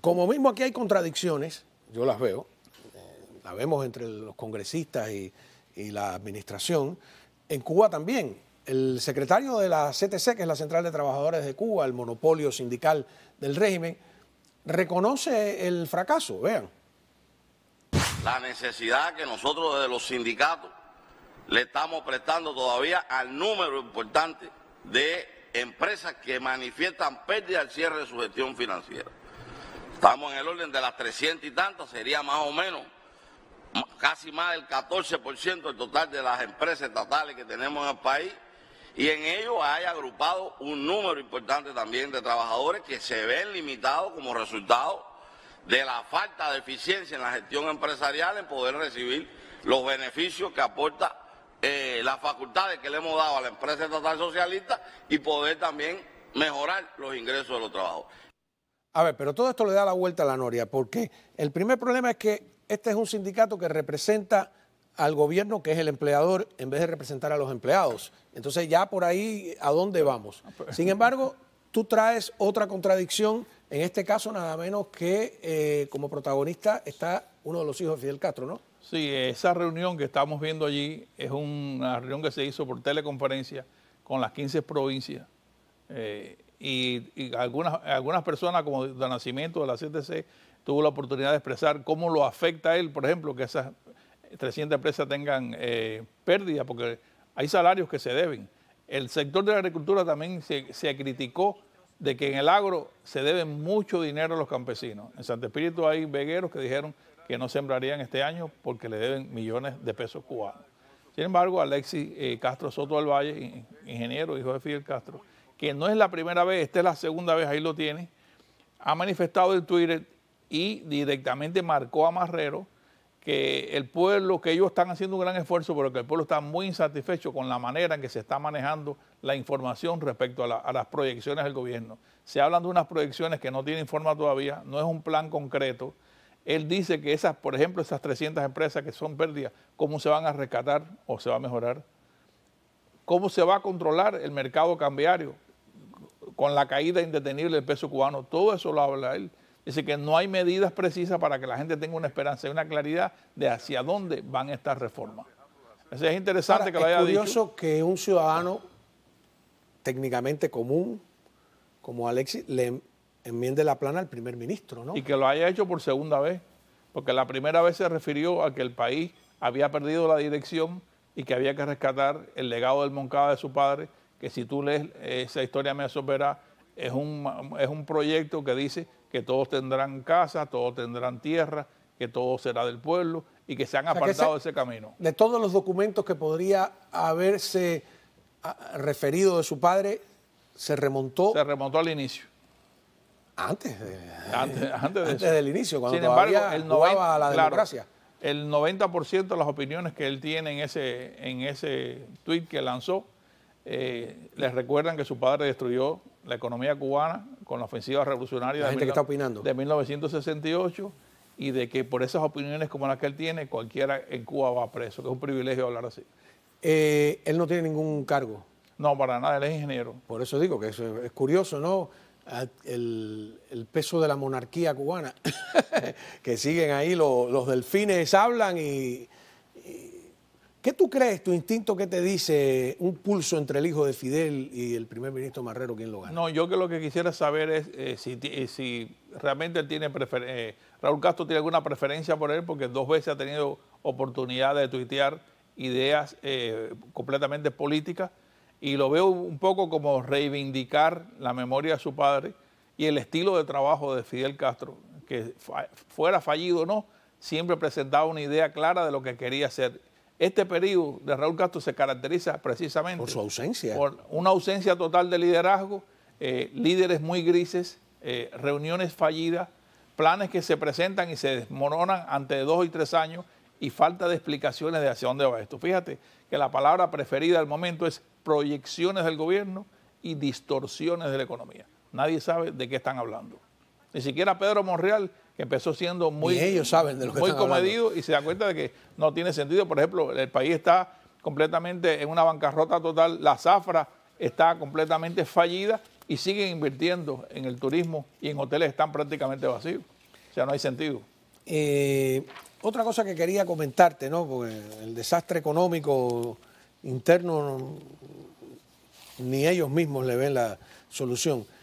como mismo aquí hay contradicciones, yo las veo, eh, las vemos entre los congresistas y, y la administración, en Cuba también. El secretario de la CTC, que es la Central de Trabajadores de Cuba, el monopolio sindical del régimen, reconoce el fracaso, vean. La necesidad que nosotros desde los sindicatos le estamos prestando todavía al número importante de empresas que manifiestan pérdida al cierre de su gestión financiera. Estamos en el orden de las 300 y tantas, sería más o menos casi más del 14% del total de las empresas estatales que tenemos en el país y en ello hay agrupado un número importante también de trabajadores que se ven limitados como resultado de la falta de eficiencia en la gestión empresarial en poder recibir los beneficios que aporta eh, las facultades que le hemos dado a la empresa estatal socialista y poder también mejorar los ingresos de los trabajadores. A ver, pero todo esto le da la vuelta a la noria, porque el primer problema es que este es un sindicato que representa al gobierno, que es el empleador, en vez de representar a los empleados. Entonces ya por ahí, ¿a dónde vamos? Sin embargo, tú traes otra contradicción, en este caso nada menos que eh, como protagonista está uno de los hijos de Fidel Castro, ¿no? Sí, esa reunión que estamos viendo allí es una reunión que se hizo por teleconferencia con las 15 provincias. Eh, y, algunas, algunas personas como de nacimiento de la CTC tuvo la oportunidad de expresar cómo lo afecta a él, por ejemplo, que esas 300 empresas tengan eh, pérdidas, porque hay salarios que se deben. El sector de la agricultura también se, criticó de que en el agro se debe mucho dinero a los campesinos. En Santo Espíritu hay vegueros que dijeron que no sembrarían este año porque le deben millones de pesos cubanos. Sin embargo, Alexis eh, Castro Soto del Valle, ingeniero, hijo de Fidel Castro, que no es la primera vez, esta es la segunda vez, ahí lo tiene, ha manifestado en Twitter y directamente marcó a Marrero que el pueblo, que ellos están haciendo un gran esfuerzo, pero que el pueblo está muy insatisfecho con la manera en que se está manejando la información respecto a, las proyecciones del gobierno. Se hablan de unas proyecciones que no tienen forma todavía, no es un plan concreto. Él dice que esas, por ejemplo, esas 300 empresas que son pérdidas, ¿cómo se van a rescatar o se va a mejorar? ¿Cómo se va a controlar el mercado cambiario? con la caída indetenible del peso cubano, todo eso lo habla él. Dice que no hay medidas precisas para que la gente tenga una esperanza y una claridad de hacia dónde van estas reformas. es interesante que lo haya dicho. Es curioso que un ciudadano técnicamente común, como Alexis, le enmiende la plana al primer ministro, ¿no? Y que lo haya hecho por segunda vez, porque la primera vez se refirió a que el país había perdido la dirección y que había que rescatar el legado del Moncada de su padre que si tú lees eh, esa historia me asombrará es un, es un proyecto que dice que todos tendrán casa, todos tendrán tierra, que todo será del pueblo y que se han apartado de ese camino. De todos los documentos que podría haberse ah, referido de su padre, se remontó. Se remontó al inicio. Antes, antes, del inicio, cuando todavía a la democracia. El 90% de las opiniones que él tiene en ese, en ese tweet que lanzó eh, les recuerdan que su padre destruyó la economía cubana con la ofensiva revolucionaria de, 1968 y de que por esas opiniones como las que él tiene, cualquiera en Cuba va preso, que es un privilegio hablar así. Eh, él no tiene ningún cargo. No, para nada, él es ingeniero. Por eso digo que eso es curioso, ¿no? Ah, el, peso de la monarquía cubana, que siguen ahí, los delfines hablan y, ¿Qué tú crees, tu instinto que te dice un pulso entre el hijo de Fidel y el primer ministro Marrero, quién lo gana? No, yo que lo que quisiera saber es eh, eh, si, realmente tiene eh, Raúl Castro tiene alguna preferencia por él, porque dos veces ha tenido oportunidad de tuitear ideas completamente políticas y lo veo un poco como reivindicar la memoria de su padre y el estilo de trabajo de Fidel Castro, que fuera fallido o no, siempre presentaba una idea clara de lo que quería hacer este periodo de Raúl Castro se caracteriza precisamente por su ausencia. Por una ausencia total de liderazgo, eh, líderes muy grises, eh, reuniones fallidas, planes que se presentan y se desmoronan ante dos y tres años y falta de explicaciones de hacia dónde va esto. Fíjate que la palabra preferida al momento es proyecciones del gobierno y distorsiones de la economía. Nadie sabe de qué están hablando ni siquiera Pedro Monreal, que empezó siendo muy, comedido y se da cuenta de que no tiene sentido. Por ejemplo, el país está completamente en una bancarrota total, la zafra está completamente fallida y siguen invirtiendo en el turismo y en hoteles están prácticamente vacíos. O sea, no hay sentido. Eh, otra cosa que quería comentarte, ¿no? Porque el desastre económico interno ni ellos mismos le ven la solución.